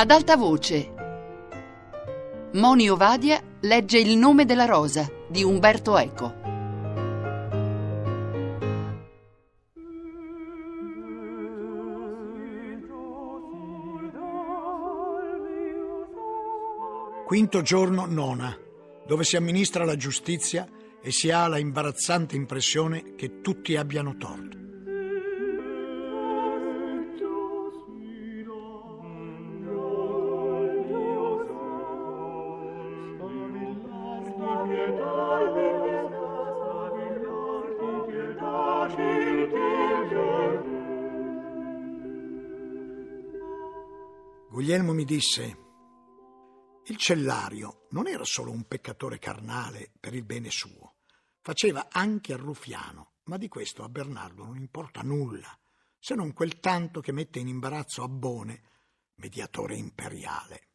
Ad alta voce. Moni Ovadia legge Il nome della rosa di Umberto Eco. Quinto giorno nona, dove si amministra la giustizia e si ha la imbarazzante impressione che tutti abbiano torto. disse, il cellario non era solo un peccatore carnale per il bene suo, faceva anche al rufiano, ma di questo a Bernardo non importa nulla, se non quel tanto che mette in imbarazzo Abbone, mediatore imperiale.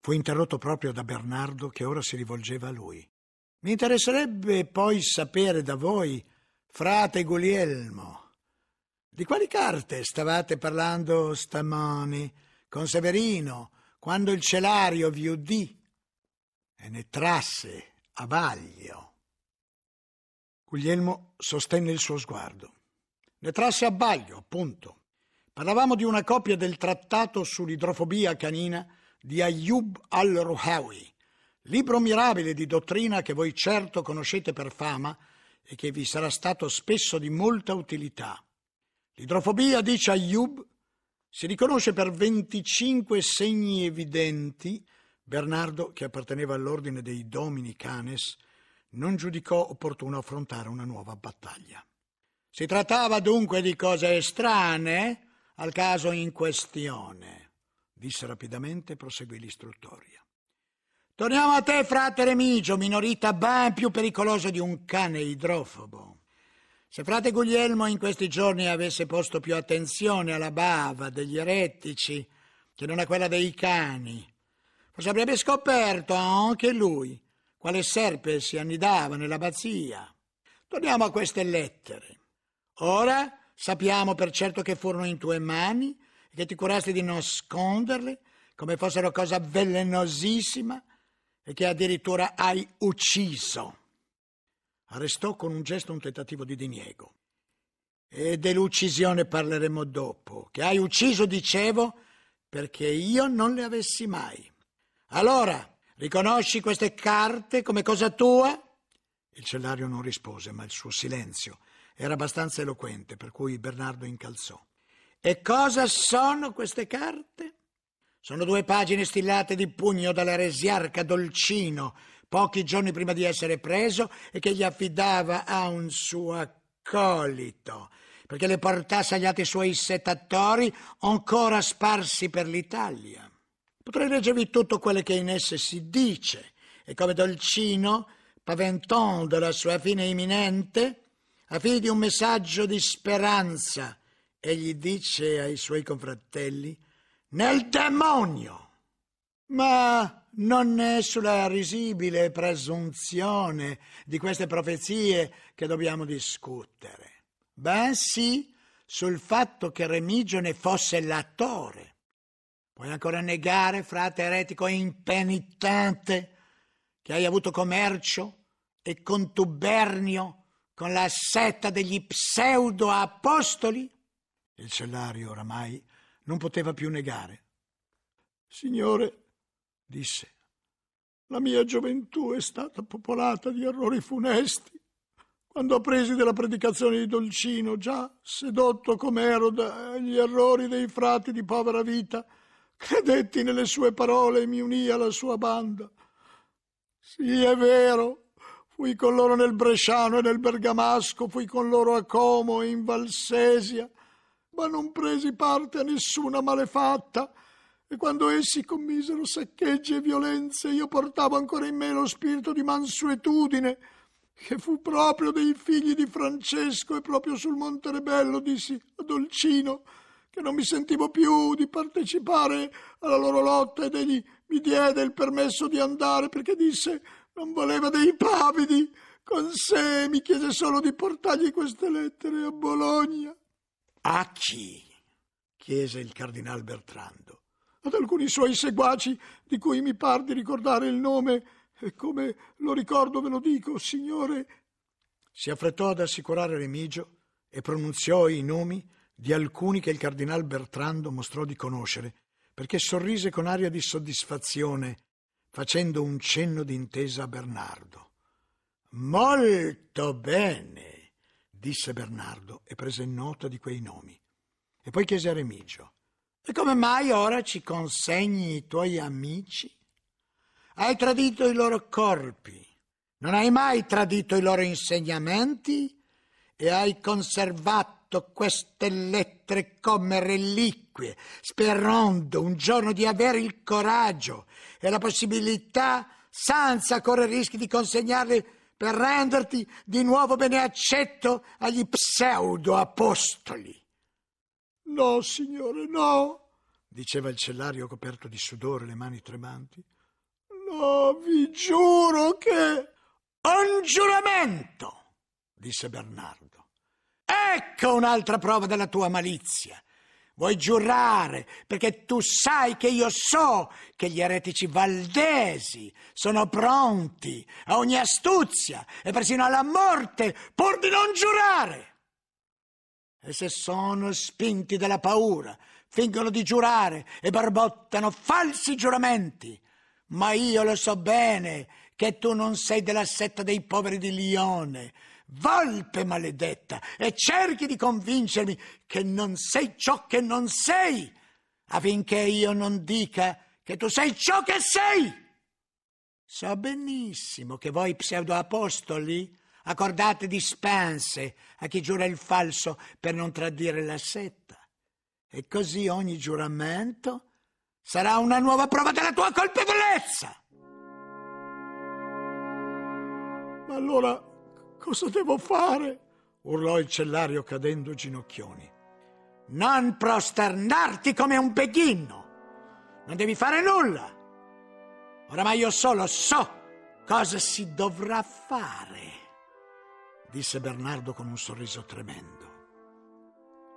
Fu interrotto proprio da Bernardo che ora si rivolgeva a lui. Mi interesserebbe poi sapere da voi, frate Guglielmo, di quali carte stavate parlando stamani? con Severino, quando il celario vi udì e ne trasse a vaglio. Guglielmo sostenne il suo sguardo. Ne trasse a vaglio, appunto. Parlavamo di una copia del trattato sull'idrofobia canina di Ayyub al-Ruhawi, libro mirabile di dottrina che voi certo conoscete per fama e che vi sarà stato spesso di molta utilità. L'idrofobia, dice Ayyub, si riconosce per 25 segni evidenti Bernardo, che apparteneva all'ordine dei Dominicanes, non giudicò opportuno affrontare una nuova battaglia. Si trattava dunque di cose strane al caso in questione, disse rapidamente e proseguì l'istruttoria. Torniamo a te, frate Remigio, minorita ben più pericolosa di un cane idrofobo. Se frate Guglielmo in questi giorni avesse posto più attenzione alla bava degli eretici che non a quella dei cani, forse avrebbe scoperto anche lui quale serpe si annidava nell'abbazia. Torniamo a queste lettere. Ora sappiamo per certo che furono in tue mani e che ti curasti di nasconderle come fossero cosa velenosissima e che addirittura hai ucciso arrestò con un gesto un tentativo di diniego. E dell'uccisione parleremo dopo, che hai ucciso, dicevo, perché io non le avessi mai. Allora, riconosci queste carte come cosa tua? Il cellario non rispose, ma il suo silenzio era abbastanza eloquente, per cui Bernardo incalzò. E cosa sono queste carte? Sono due pagine stillate di pugno dall'eresiarca Dolcino pochi giorni prima di essere preso e che gli affidava a un suo accolito perché le portasse agli altri suoi settatori ancora sparsi per l'Italia. Potrei leggervi tutto quello che in esse si dice e come Dolcino, paventando la sua fine imminente, a fine di un messaggio di speranza, egli dice ai suoi confratelli, nel demonio! Ma non è sulla risibile presunzione di queste profezie che dobbiamo discutere, bensì sul fatto che Remigione fosse l'attore. Puoi ancora negare, frate eretico impenitente, che hai avuto commercio e contubernio con la setta degli pseudo-apostoli? Il cellario oramai non poteva più negare. Signore, disse. La mia gioventù è stata popolata di errori funesti. Quando appresi della predicazione di Dolcino, già sedotto come ero dagli errori dei frati di povera vita, credetti nelle sue parole e mi unii alla sua banda. Sì, è vero, fui con loro nel Bresciano e nel Bergamasco, fui con loro a Como e in Valsesia, ma non presi parte a nessuna malefatta e quando essi commisero saccheggi e violenze io portavo ancora in me lo spirito di mansuetudine che fu proprio dei figli di Francesco e proprio sul Monte Rebello dissi a Dolcino che non mi sentivo più di partecipare alla loro lotta ed egli mi diede il permesso di andare perché disse non voleva dei pavidi con sé mi chiese solo di portargli queste lettere a Bologna. A chi? chiese il cardinal Bertrand ad alcuni suoi seguaci, di cui mi par di ricordare il nome, e come lo ricordo ve lo dico, signore. Si affrettò ad assicurare Remigio e pronunziò i nomi di alcuni che il cardinal Bertrando mostrò di conoscere, perché sorrise con aria di soddisfazione, facendo un cenno d'intesa a Bernardo. Molto bene, disse Bernardo e prese nota di quei nomi. E poi chiese a Remigio. E come mai ora ci consegni i tuoi amici? Hai tradito i loro corpi, non hai mai tradito i loro insegnamenti e hai conservato queste lettere come reliquie, sperando un giorno di avere il coraggio e la possibilità, senza correre rischi di consegnarle per renderti di nuovo bene accetto agli pseudo apostoli. No, signore, no, diceva il cellario coperto di sudore, le mani tremanti. No, vi giuro che. Un giuramento, disse Bernardo. Ecco un'altra prova della tua malizia. Vuoi giurare perché tu sai che io so che gli eretici valdesi sono pronti a ogni astuzia e persino alla morte pur di non giurare. E se sono spinti dalla paura, fingono di giurare e barbottano falsi giuramenti. Ma io lo so bene che tu non sei della setta dei poveri di Lione, volpe maledetta, e cerchi di convincermi che non sei ciò che non sei, affinché io non dica che tu sei ciò che sei. So benissimo che voi pseudoapostoli accordate dispense a chi giura il falso per non tradire la setta. E così ogni giuramento sarà una nuova prova della tua colpevolezza. Ma allora cosa devo fare? urlò il cellario cadendo ginocchioni. Non prosternarti come un beghino. Non devi fare nulla. Oramai io solo so cosa si dovrà fare disse Bernardo con un sorriso tremendo.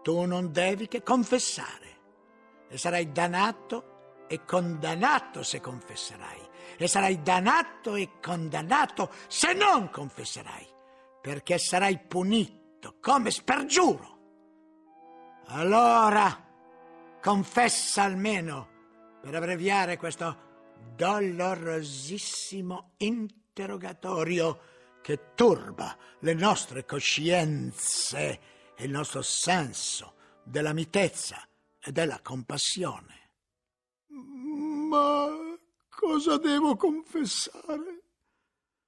Tu non devi che confessare e sarai danato e condannato se confesserai e sarai danato e condannato se non confesserai, perché sarai punito come spergiuro. Allora, confessa almeno, per abbreviare questo dolorosissimo interrogatorio che turba le nostre coscienze e il nostro senso della mitezza e della compassione. Ma cosa devo confessare?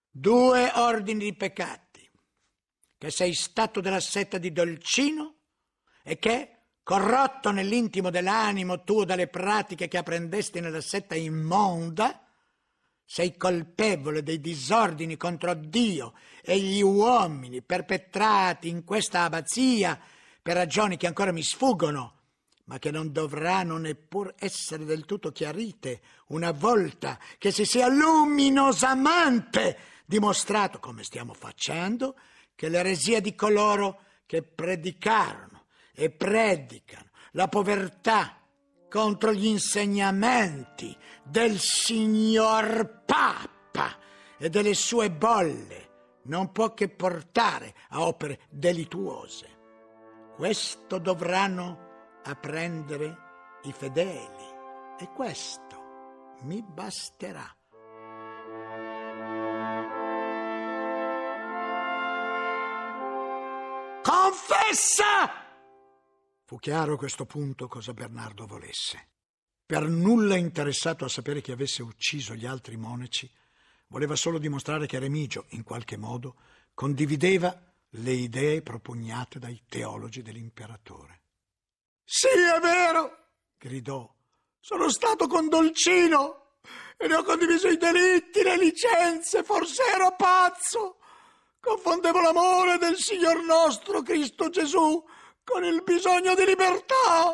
Due ordini di peccati, che sei stato della setta di Dolcino e che, corrotto nell'intimo dell'animo tuo dalle pratiche che apprendesti nella setta immonda, sei colpevole dei disordini contro Dio e gli uomini perpetrati in questa abbazia per ragioni che ancora mi sfuggono, ma che non dovranno neppur essere del tutto chiarite una volta che si sia luminosamente dimostrato, come stiamo facendo, che l'eresia di coloro che predicarono e predicano la povertà contro gli insegnamenti del signor Papa e delle sue bolle non può che portare a opere delituose. Questo dovranno apprendere i fedeli e questo mi basterà. Confessa! Fu chiaro a questo punto cosa Bernardo volesse. Per nulla interessato a sapere chi avesse ucciso gli altri monaci, voleva solo dimostrare che Remigio, in qualche modo, condivideva le idee propugnate dai teologi dell'imperatore. Sì, è vero! gridò. Sono stato con Dolcino e ne ho condiviso i delitti, le licenze, forse ero pazzo. Confondevo l'amore del Signor nostro Cristo Gesù con il bisogno di libertà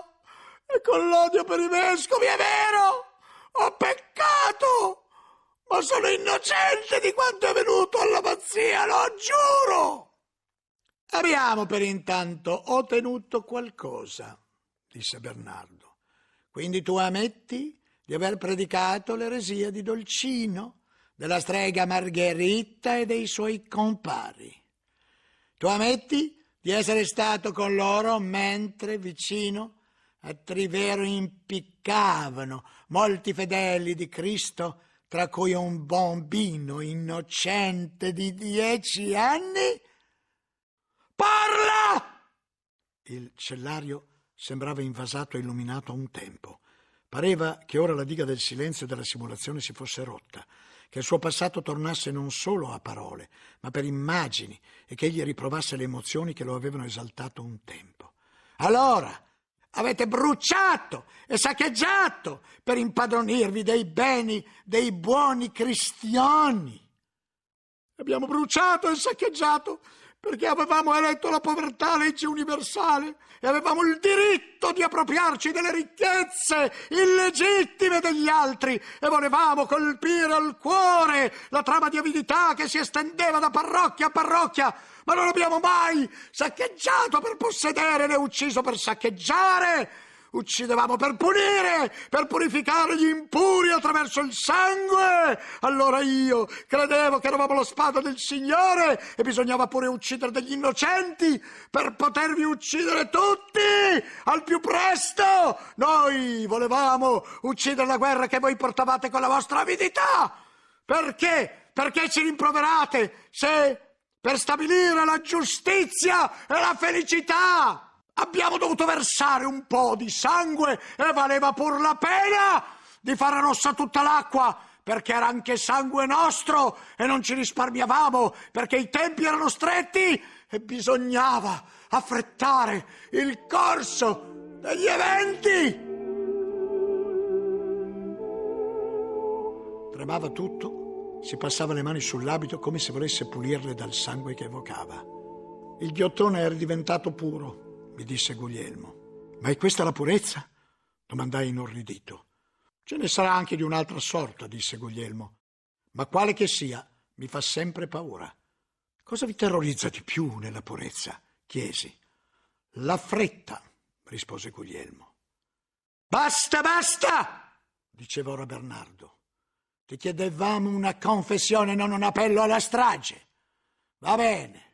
e con l'odio per i vescovi, è vero! Ho peccato! Ma sono innocente di quanto è venuto all'abbazia, lo giuro! Abbiamo per intanto ottenuto qualcosa, disse Bernardo. Quindi tu ammetti di aver predicato l'eresia di Dolcino, della strega Margherita e dei suoi compari. Tu ammetti di essere stato con loro mentre vicino a Trivero impiccavano molti fedeli di Cristo, tra cui un bambino innocente di dieci anni. Parla! Il cellario sembrava invasato e illuminato a un tempo. Pareva che ora la diga del silenzio e della simulazione si fosse rotta, che il suo passato tornasse non solo a parole, ma per immagini e che egli riprovasse le emozioni che lo avevano esaltato un tempo. Allora avete bruciato e saccheggiato per impadronirvi dei beni dei buoni cristiani. Abbiamo bruciato e saccheggiato perché avevamo eletto la povertà legge universale e avevamo il diritto di appropriarci delle ricchezze illegittime degli altri e volevamo colpire al cuore la trama di avidità che si estendeva da parrocchia a parrocchia, ma non abbiamo mai saccheggiato per possedere né ucciso per saccheggiare uccidevamo per punire, per purificare gli impuri attraverso il sangue. Allora io credevo che eravamo la spada del Signore e bisognava pure uccidere degli innocenti per potervi uccidere tutti al più presto. Noi volevamo uccidere la guerra che voi portavate con la vostra avidità. Perché? Perché ci rimproverate se per stabilire la giustizia e la felicità Abbiamo dovuto versare un po' di sangue e valeva pur la pena di fare rossa tutta l'acqua, perché era anche sangue nostro e non ci risparmiavamo, perché i tempi erano stretti e bisognava affrettare il corso degli eventi. Tremava tutto, si passava le mani sull'abito come se volesse pulirle dal sangue che evocava. Il ghiottone era diventato puro mi disse Guglielmo. Ma è questa la purezza? domandai inorridito. Ce ne sarà anche di un'altra sorta, disse Guglielmo. Ma quale che sia, mi fa sempre paura. Cosa vi terrorizza di più nella purezza? chiesi. La fretta, rispose Guglielmo. Basta, basta! diceva ora Bernardo. Ti chiedevamo una confessione, non un appello alla strage. Va bene,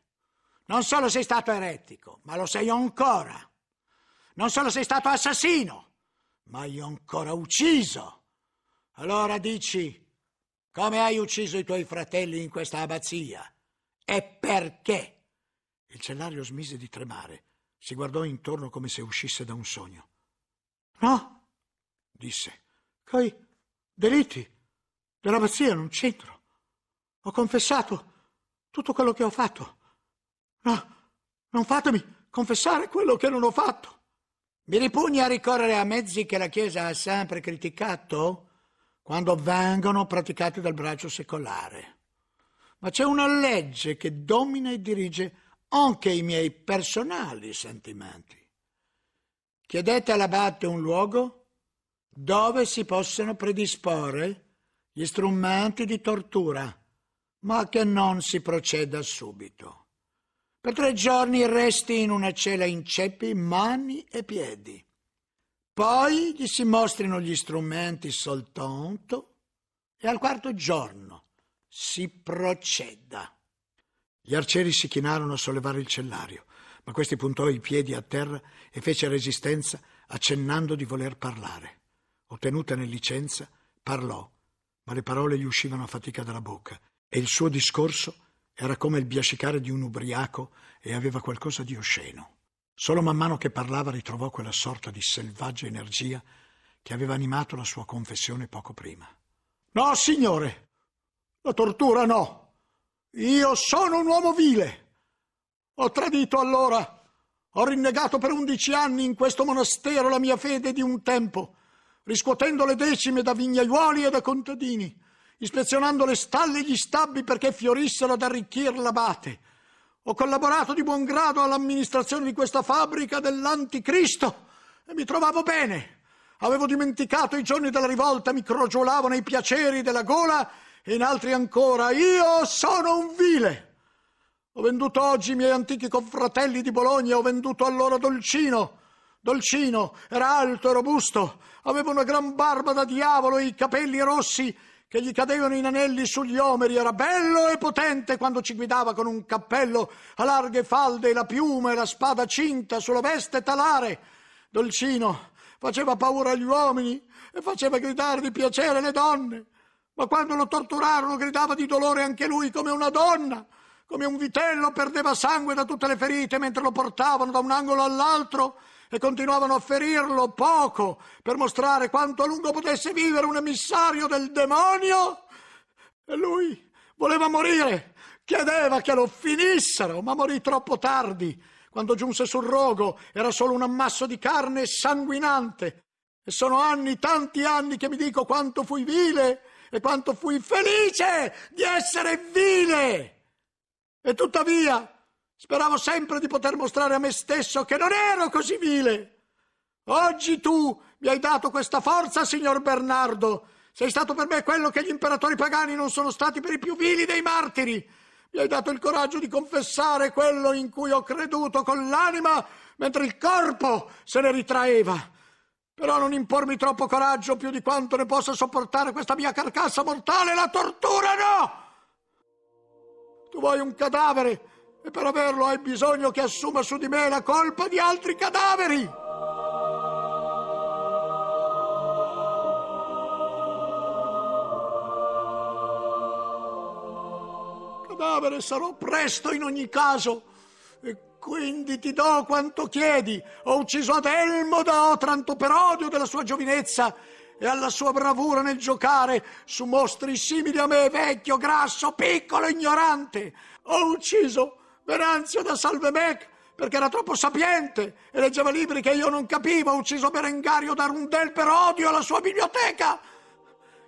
non solo sei stato eretico, ma lo sei ancora. Non solo sei stato assassino, ma hai ancora ucciso. Allora dici, come hai ucciso i tuoi fratelli in questa abbazia? E perché? Il cellario smise di tremare, si guardò intorno come se uscisse da un sogno. No, disse, coi delitti dell'abbazia non c'entro. Ho confessato tutto quello che ho fatto. No, non fatemi confessare quello che non ho fatto. Mi ripugna a ricorrere a mezzi che la Chiesa ha sempre criticato quando vengono praticati dal braccio secolare. Ma c'è una legge che domina e dirige anche i miei personali sentimenti. Chiedete all'abate un luogo dove si possano predisporre gli strumenti di tortura, ma che non si proceda subito. Per tre giorni resti in una cella in ceppi, mani e piedi. Poi gli si mostrino gli strumenti soltanto e al quarto giorno si proceda. Gli arcieri si chinarono a sollevare il cellario, ma questi puntò i piedi a terra e fece resistenza accennando di voler parlare. Ottenutane licenza, parlò, ma le parole gli uscivano a fatica dalla bocca e il suo discorso era come il biascicare di un ubriaco e aveva qualcosa di osceno. Solo man mano che parlava ritrovò quella sorta di selvaggia energia che aveva animato la sua confessione poco prima. No, signore! La tortura no! Io sono un uomo vile! Ho tradito allora! Ho rinnegato per undici anni in questo monastero la mia fede di un tempo, riscuotendo le decime da vignaiuoli e da contadini ispezionando le stalle e gli stabbi perché fiorissero ad arricchire l'abate. Ho collaborato di buon grado all'amministrazione di questa fabbrica dell'anticristo e mi trovavo bene. Avevo dimenticato i giorni della rivolta, mi crogiolavo nei piaceri della gola e in altri ancora. Io sono un vile. Ho venduto oggi i miei antichi confratelli di Bologna, ho venduto a loro Dolcino. Dolcino era alto e robusto, aveva una gran barba da diavolo e i capelli rossi che gli cadevano in anelli sugli omeri, era bello e potente quando ci guidava con un cappello a larghe falde la piuma e la spada cinta sulla veste talare. Dolcino faceva paura agli uomini e faceva gridare di piacere le donne, ma quando lo torturarono gridava di dolore anche lui come una donna. Come un vitello perdeva sangue da tutte le ferite mentre lo portavano da un angolo all'altro e continuavano a ferirlo poco per mostrare quanto a lungo potesse vivere un emissario del demonio. E lui voleva morire, chiedeva che lo finissero, ma morì troppo tardi. Quando giunse sul rogo era solo un ammasso di carne sanguinante. E sono anni, tanti anni che mi dico quanto fui vile e quanto fui felice di essere vile. E tuttavia Speravo sempre di poter mostrare a me stesso che non ero così vile. Oggi tu mi hai dato questa forza, signor Bernardo. Sei stato per me quello che gli imperatori pagani non sono stati per i più vili dei martiri. Mi hai dato il coraggio di confessare quello in cui ho creduto con l'anima mentre il corpo se ne ritraeva. Però non impormi troppo coraggio più di quanto ne possa sopportare questa mia carcassa mortale, la tortura no! Tu vuoi un cadavere e per averlo hai bisogno che assuma su di me la colpa di altri cadaveri. Cadavere sarò presto in ogni caso. E quindi ti do quanto chiedi. Ho ucciso Adelmo da Otranto per odio della sua giovinezza e alla sua bravura nel giocare su mostri simili a me, vecchio, grasso, piccolo, ignorante. Ho ucciso Venanzio da Salvebec perché era troppo sapiente e leggeva libri che io non capivo, ha ucciso Berengario da Rundel per odio alla sua biblioteca.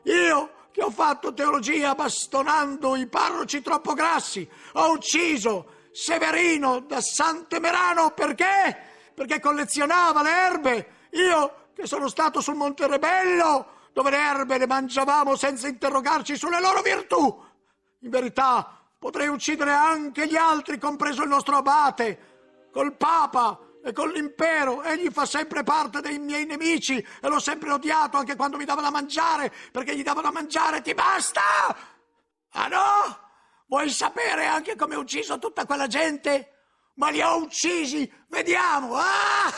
Io, che ho fatto teologia bastonando i parroci troppo grassi, ho ucciso Severino da Santemerano perché? Perché collezionava le erbe. Io, che sono stato sul Monte Rebello, dove le erbe le mangiavamo senza interrogarci sulle loro virtù. In verità, Potrei uccidere anche gli altri, compreso il nostro abate, col Papa e con l'impero. Egli fa sempre parte dei miei nemici e l'ho sempre odiato anche quando mi dava da mangiare, perché gli dava da mangiare. Ti basta? Ah no? Vuoi sapere anche come ho ucciso tutta quella gente? Ma li ho uccisi, vediamo! Ah!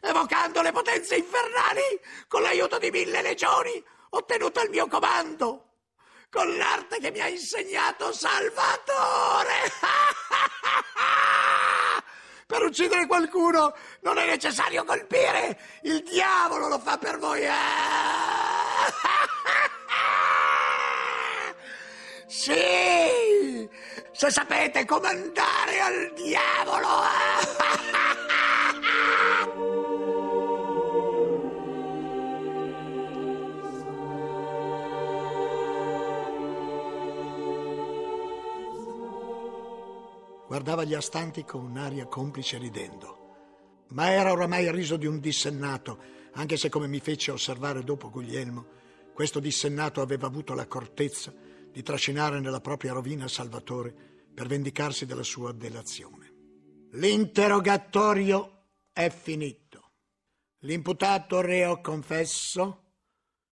Evocando le potenze infernali, con l'aiuto di mille legioni, ho ottenuto il mio comando con l'arte che mi ha insegnato Salvatore. per uccidere qualcuno non è necessario colpire, il diavolo lo fa per voi. Eh! sì, se sapete comandare al diavolo. Eh! guardava gli astanti con un'aria complice ridendo. Ma era oramai il riso di un dissennato, anche se come mi fece osservare dopo Guglielmo, questo dissennato aveva avuto l'accortezza di trascinare nella propria rovina Salvatore per vendicarsi della sua delazione. L'interrogatorio è finito. L'imputato reo confesso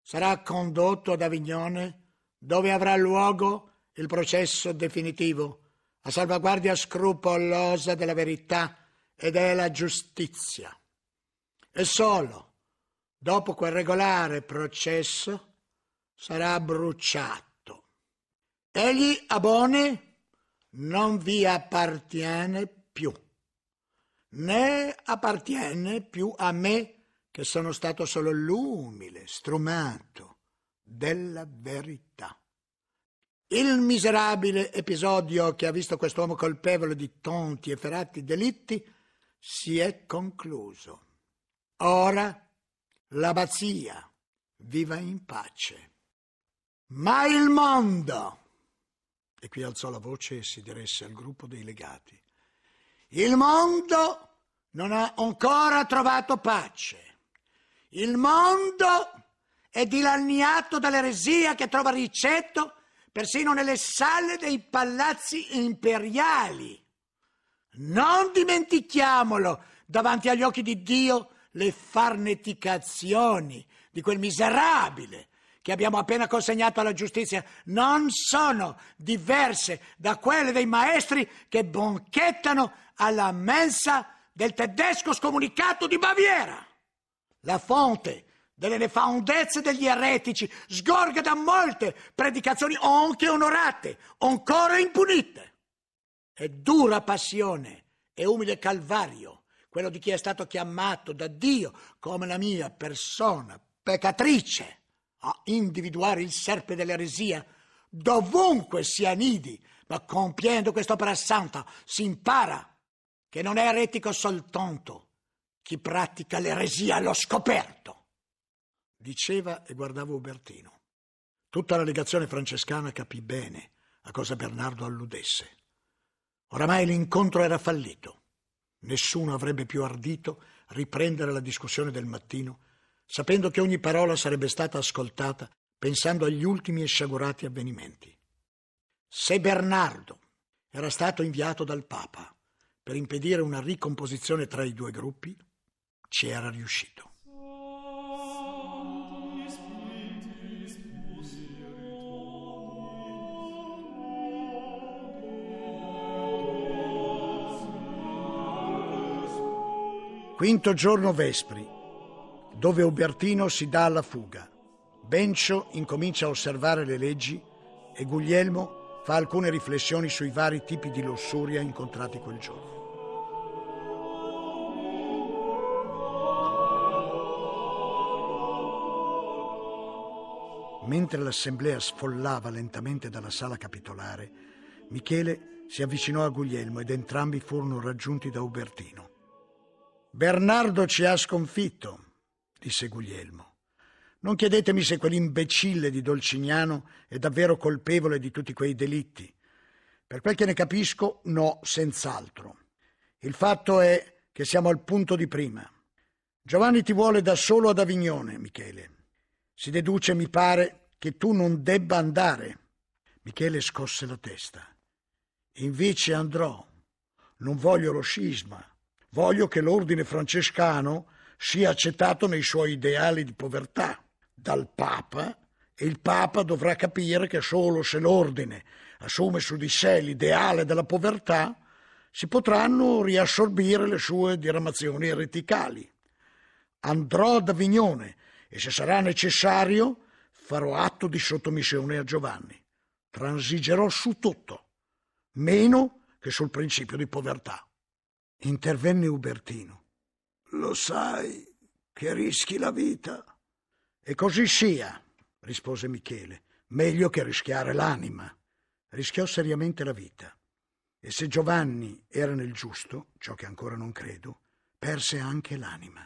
sarà condotto ad Avignone dove avrà luogo il processo definitivo la salvaguardia scrupolosa della verità ed è la giustizia. E solo dopo quel regolare processo sarà bruciato. Egli abone non vi appartiene più, né appartiene più a me che sono stato solo l'umile strumento della verità. Il miserabile episodio che ha visto quest'uomo colpevole di tonti e ferati delitti si è concluso. Ora l'abbazia viva in pace. Ma il mondo! E qui alzò la voce e si diresse al gruppo dei legati. Il mondo non ha ancora trovato pace. Il mondo è dilaniato dall'eresia che trova ricetto persino nelle sale dei palazzi imperiali. Non dimentichiamolo davanti agli occhi di Dio le farneticazioni di quel miserabile che abbiamo appena consegnato alla giustizia non sono diverse da quelle dei maestri che bonchettano alla mensa del tedesco scomunicato di Baviera. La fonte delle nefandezze degli eretici, sgorga da molte predicazioni anche onorate, ancora impunite. È dura passione e umile calvario quello di chi è stato chiamato da Dio come la mia persona peccatrice a individuare il serpe dell'eresia dovunque si annidi, ma compiendo quest'opera santa si impara che non è eretico soltanto chi pratica l'eresia allo scoperto diceva e guardava Ubertino. Tutta la legazione francescana capì bene a cosa Bernardo alludesse. Oramai l'incontro era fallito. Nessuno avrebbe più ardito riprendere la discussione del mattino, sapendo che ogni parola sarebbe stata ascoltata pensando agli ultimi e sciagurati avvenimenti. Se Bernardo era stato inviato dal Papa per impedire una ricomposizione tra i due gruppi, ci era riuscito. Quinto giorno Vespri, dove Ubertino si dà alla fuga. Bencio incomincia a osservare le leggi e Guglielmo fa alcune riflessioni sui vari tipi di lussuria incontrati quel giorno. Mentre l'assemblea sfollava lentamente dalla sala capitolare, Michele si avvicinò a Guglielmo ed entrambi furono raggiunti da Ubertino. Bernardo ci ha sconfitto, disse Guglielmo. Non chiedetemi se quell'imbecille di Dolcignano è davvero colpevole di tutti quei delitti. Per quel che ne capisco, no, senz'altro. Il fatto è che siamo al punto di prima. Giovanni ti vuole da solo ad Avignone, Michele. Si deduce, mi pare, che tu non debba andare. Michele scosse la testa. Invece andrò. Non voglio lo scisma. Voglio che l'ordine francescano sia accettato nei suoi ideali di povertà dal Papa e il Papa dovrà capire che solo se l'ordine assume su di sé l'ideale della povertà si potranno riassorbire le sue diramazioni ereticali. Andrò ad Avignone e se sarà necessario farò atto di sottomissione a Giovanni. Transigerò su tutto, meno che sul principio di povertà. Intervenne Ubertino. Lo sai che rischi la vita? E così sia, rispose Michele. Meglio che rischiare l'anima. Rischiò seriamente la vita. E se Giovanni era nel giusto, ciò che ancora non credo, perse anche l'anima.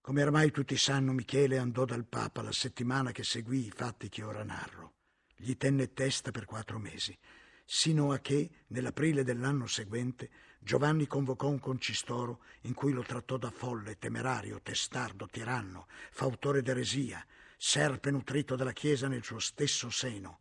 Come ormai tutti sanno, Michele andò dal Papa la settimana che seguì i fatti che ora narro. Gli tenne testa per quattro mesi sino a che, nell'aprile dell'anno seguente, Giovanni convocò un concistoro in cui lo trattò da folle, temerario, testardo, tiranno, fautore d'eresia, serpe nutrito dalla Chiesa nel suo stesso seno.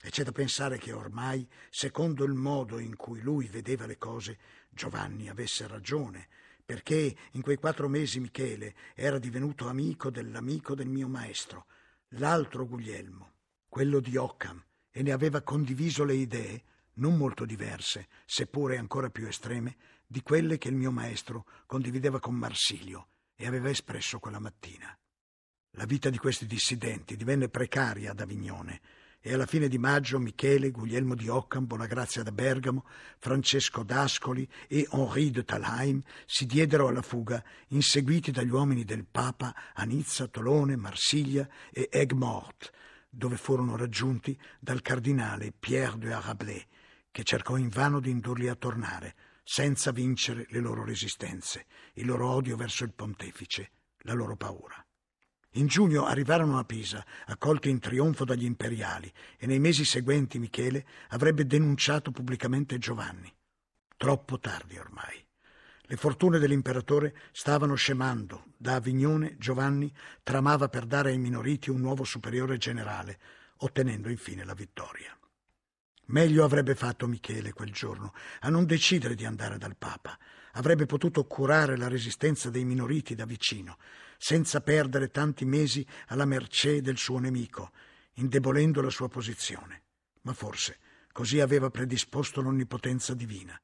E c'è da pensare che ormai, secondo il modo in cui lui vedeva le cose, Giovanni avesse ragione, perché in quei quattro mesi Michele era divenuto amico dell'amico del mio maestro, l'altro Guglielmo, quello di Occam, e ne aveva condiviso le idee, non molto diverse, seppure ancora più estreme, di quelle che il mio maestro condivideva con Marsilio e aveva espresso quella mattina. La vita di questi dissidenti divenne precaria ad Avignone e alla fine di maggio Michele, Guglielmo di Occam, Bonagrazia da Bergamo, Francesco d'Ascoli e Henri de Talheim si diedero alla fuga, inseguiti dagli uomini del Papa a Nizza, Tolone, Marsiglia e Aigues-Mortes, dove furono raggiunti dal cardinale Pierre de Arablais, che cercò invano di indurli a tornare, senza vincere le loro resistenze, il loro odio verso il pontefice, la loro paura. In giugno arrivarono a Pisa, accolti in trionfo dagli imperiali, e nei mesi seguenti Michele avrebbe denunciato pubblicamente Giovanni. Troppo tardi ormai. Le fortune dell'imperatore stavano scemando. Da Avignone Giovanni tramava per dare ai minoriti un nuovo superiore generale, ottenendo infine la vittoria. Meglio avrebbe fatto Michele quel giorno a non decidere di andare dal Papa. Avrebbe potuto curare la resistenza dei minoriti da vicino, senza perdere tanti mesi alla mercé del suo nemico, indebolendo la sua posizione. Ma forse così aveva predisposto l'onnipotenza divina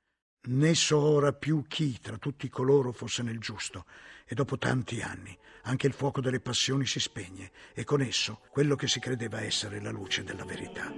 so ora più chi tra tutti coloro fosse nel giusto, e dopo tanti anni anche il fuoco delle passioni si spegne, e con esso quello che si credeva essere la luce della verità.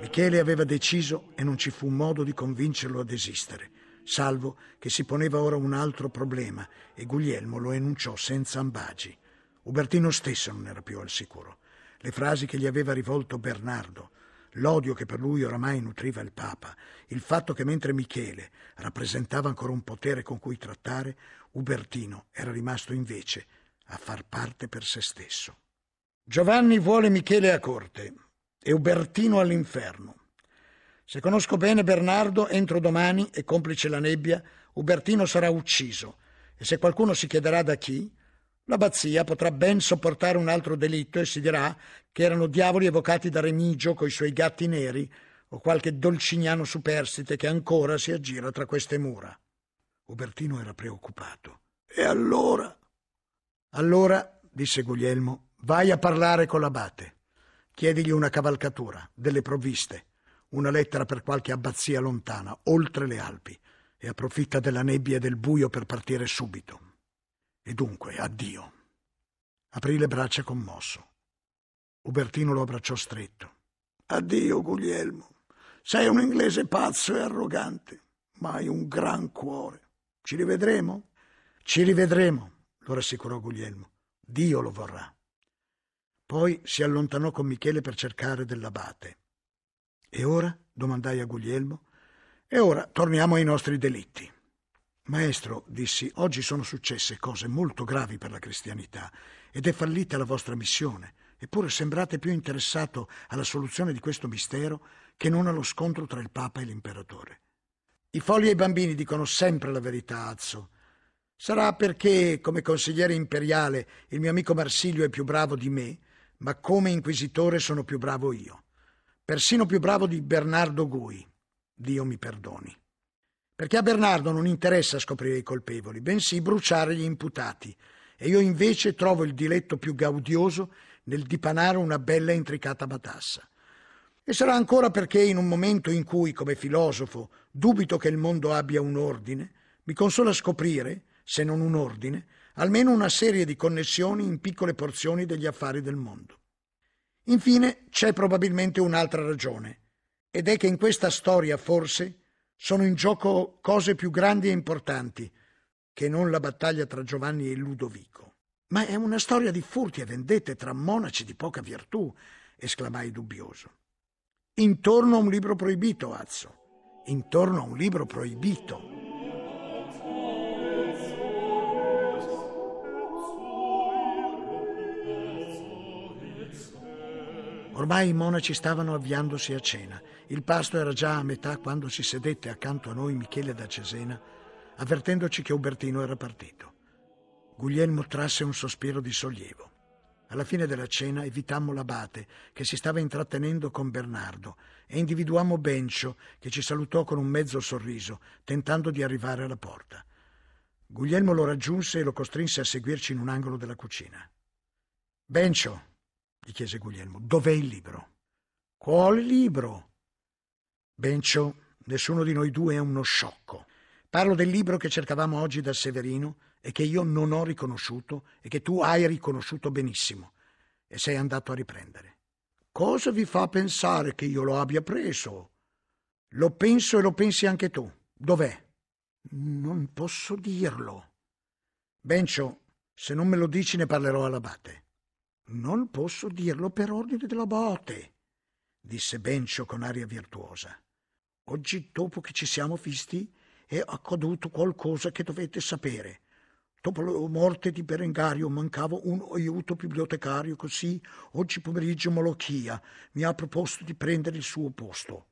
Michele aveva deciso e non ci fu modo di convincerlo a desistere, salvo che si poneva ora un altro problema e Guglielmo lo enunciò senza ambagi. Ubertino stesso non era più al sicuro. Le frasi che gli aveva rivolto Bernardo, l'odio che per lui oramai nutriva il Papa, il fatto che mentre Michele rappresentava ancora un potere con cui trattare, Ubertino era rimasto invece a far parte per se stesso. Giovanni vuole Michele a corte e Ubertino all'inferno. Se conosco bene Bernardo, entro domani e complice la nebbia, Ubertino sarà ucciso e se qualcuno si chiederà da chi, L'abbazia potrà ben sopportare un altro delitto e si dirà che erano diavoli evocati da Remigio coi suoi gatti neri o qualche dolcignano superstite che ancora si aggira tra queste mura. Ubertino era preoccupato. E allora? Allora, disse Guglielmo, vai a parlare con l'abate. Chiedigli una cavalcatura, delle provviste, una lettera per qualche abbazia lontana, oltre le Alpi, e approfitta della nebbia e del buio per partire subito. E dunque, addio. Aprì le braccia commosso. Ubertino lo abbracciò stretto. Addio, Guglielmo. Sei un inglese pazzo e arrogante, ma hai un gran cuore. Ci rivedremo? Ci rivedremo, lo rassicurò Guglielmo. Dio lo vorrà. Poi si allontanò con Michele per cercare dell'abate. E ora? domandai a Guglielmo. E ora torniamo ai nostri delitti. Maestro, dissi, oggi sono successe cose molto gravi per la cristianità ed è fallita la vostra missione, eppure sembrate più interessato alla soluzione di questo mistero che non allo scontro tra il Papa e l'imperatore. I folli e i bambini dicono sempre la verità, Azzo. Sarà perché, come consigliere imperiale, il mio amico Marsilio è più bravo di me, ma come inquisitore sono più bravo io. Persino più bravo di Bernardo Gui. Dio mi perdoni. Perché a Bernardo non interessa scoprire i colpevoli, bensì bruciare gli imputati. E io invece trovo il diletto più gaudioso nel dipanare una bella e intricata matassa. E sarà ancora perché in un momento in cui, come filosofo, dubito che il mondo abbia un ordine, mi consola scoprire, se non un ordine, almeno una serie di connessioni in piccole porzioni degli affari del mondo. Infine, c'è probabilmente un'altra ragione, ed è che in questa storia forse sono in gioco cose più grandi e importanti che non la battaglia tra Giovanni e Ludovico. Ma è una storia di furti e vendette tra monaci di poca virtù, esclamai dubbioso. Intorno a un libro proibito, Azzo. Intorno a un libro proibito. Ormai i monaci stavano avviandosi a cena il pasto era già a metà quando si sedette accanto a noi Michele da Cesena, avvertendoci che Ubertino era partito. Guglielmo trasse un sospiro di sollievo. Alla fine della cena evitammo l'abate, che si stava intrattenendo con Bernardo, e individuammo Bencio, che ci salutò con un mezzo sorriso, tentando di arrivare alla porta. Guglielmo lo raggiunse e lo costrinse a seguirci in un angolo della cucina. Bencio, gli chiese Guglielmo, dov'è il libro? Quale libro? Bencio, nessuno di noi due è uno sciocco. Parlo del libro che cercavamo oggi dal Severino e che io non ho riconosciuto e che tu hai riconosciuto benissimo e sei andato a riprendere. Cosa vi fa pensare che io lo abbia preso? Lo penso e lo pensi anche tu. Dov'è? Non posso dirlo. Bencio, se non me lo dici ne parlerò all'abate. Non posso dirlo per ordine dell'abate, disse Bencio con aria virtuosa. Oggi, dopo che ci siamo visti, è accaduto qualcosa che dovete sapere. Dopo la morte di Berengario mancava un aiuto bibliotecario, così oggi pomeriggio Molochia mi ha proposto di prendere il suo posto.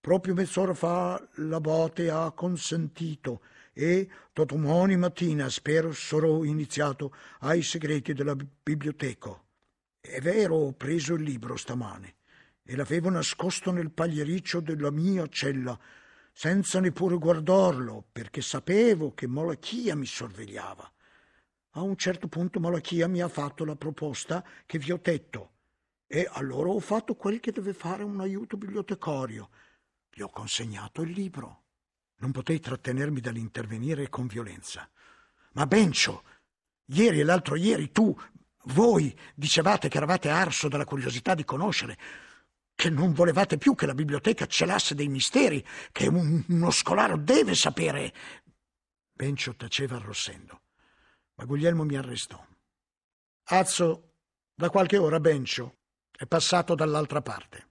Proprio mezz'ora fa la botte ha consentito e da domani mattina spero sarò iniziato ai segreti della biblioteca. È vero, ho preso il libro stamane e l'avevo nascosto nel pagliericcio della mia cella, senza neppure guardarlo, perché sapevo che Malachia mi sorvegliava. A un certo punto Malachia mi ha fatto la proposta che vi ho detto, e allora ho fatto quel che deve fare un aiuto bibliotecario. Gli ho consegnato il libro. Non potei trattenermi dall'intervenire con violenza. Ma Bencio, ieri e l'altro ieri tu, voi, dicevate che eravate arso dalla curiosità di conoscere che non volevate più che la biblioteca celasse dei misteri che un, uno scolaro deve sapere. Bencio taceva arrossendo, ma Guglielmo mi arrestò. Azzo, da qualche ora Bencio è passato dall'altra parte.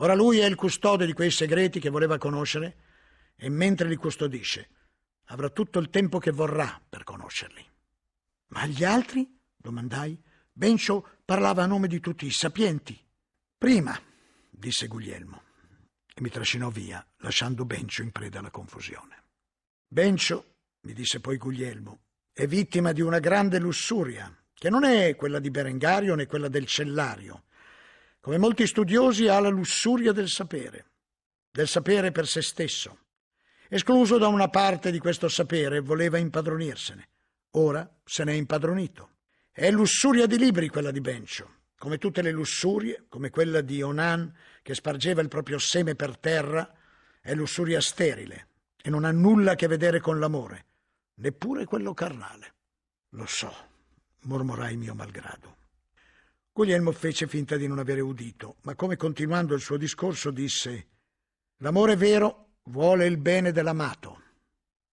Ora lui è il custode di quei segreti che voleva conoscere e mentre li custodisce avrà tutto il tempo che vorrà per conoscerli. Ma gli altri? domandai. Bencio parlava a nome di tutti i sapienti. Prima, disse Guglielmo, e mi trascinò via, lasciando Bencio in preda alla confusione. Bencio, mi disse poi Guglielmo, è vittima di una grande lussuria, che non è quella di Berengario né quella del Cellario. Come molti studiosi ha la lussuria del sapere, del sapere per se stesso. Escluso da una parte di questo sapere, voleva impadronirsene. Ora se n'è impadronito. È lussuria di libri quella di Bencio. Come tutte le lussurie, come quella di Onan che spargeva il proprio seme per terra, è lussuria sterile e non ha nulla a che vedere con l'amore, neppure quello carnale. Lo so, mormorai mio malgrado. Guglielmo fece finta di non avere udito, ma come continuando il suo discorso disse L'amore vero vuole il bene dell'amato.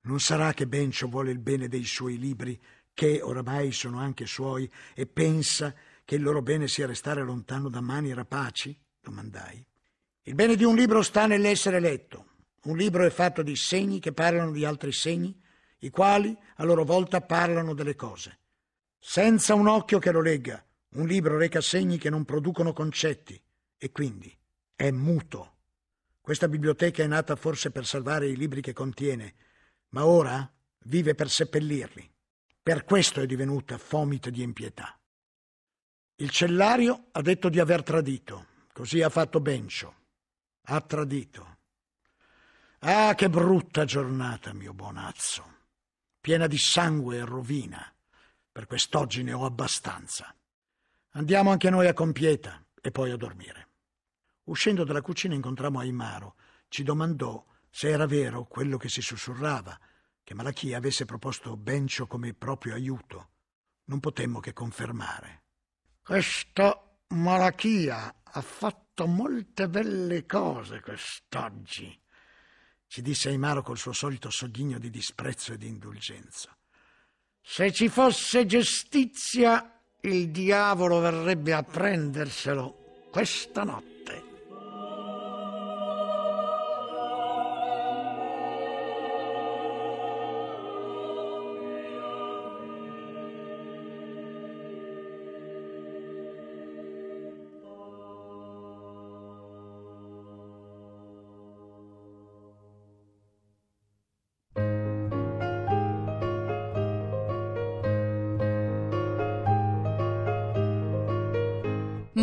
Non sarà che Bencio vuole il bene dei suoi libri, che oramai sono anche suoi, e pensa che che il loro bene sia restare lontano da mani rapaci? domandai. Il bene di un libro sta nell'essere letto. Un libro è fatto di segni che parlano di altri segni, i quali a loro volta parlano delle cose. Senza un occhio che lo legga, un libro reca segni che non producono concetti e quindi è muto. Questa biblioteca è nata forse per salvare i libri che contiene, ma ora vive per seppellirli. Per questo è divenuta fomite di impietà. Il cellario ha detto di aver tradito, così ha fatto Bencio. Ha tradito. Ah, che brutta giornata, mio buonazzo. Piena di sangue e rovina. Per quest'oggi ne ho abbastanza. Andiamo anche noi a Compieta e poi a dormire. Uscendo dalla cucina incontrammo Aimaro. Ci domandò se era vero quello che si sussurrava, che Malachia avesse proposto Bencio come proprio aiuto. Non potemmo che confermare. Questo Marachia ha fatto molte belle cose quest'oggi, ci disse Aimaro col suo solito sogghigno di disprezzo e di indulgenza. Se ci fosse giustizia, il diavolo verrebbe a prenderselo questa notte.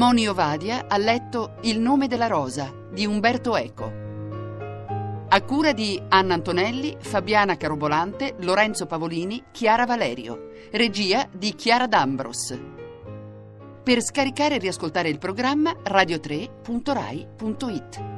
Moni Ovadia ha letto Il nome della rosa di Umberto Eco. A cura di Anna Antonelli, Fabiana Carobolante, Lorenzo Pavolini, Chiara Valerio. Regia di Chiara D'Ambros. Per scaricare e riascoltare il programma radio3.rai.it.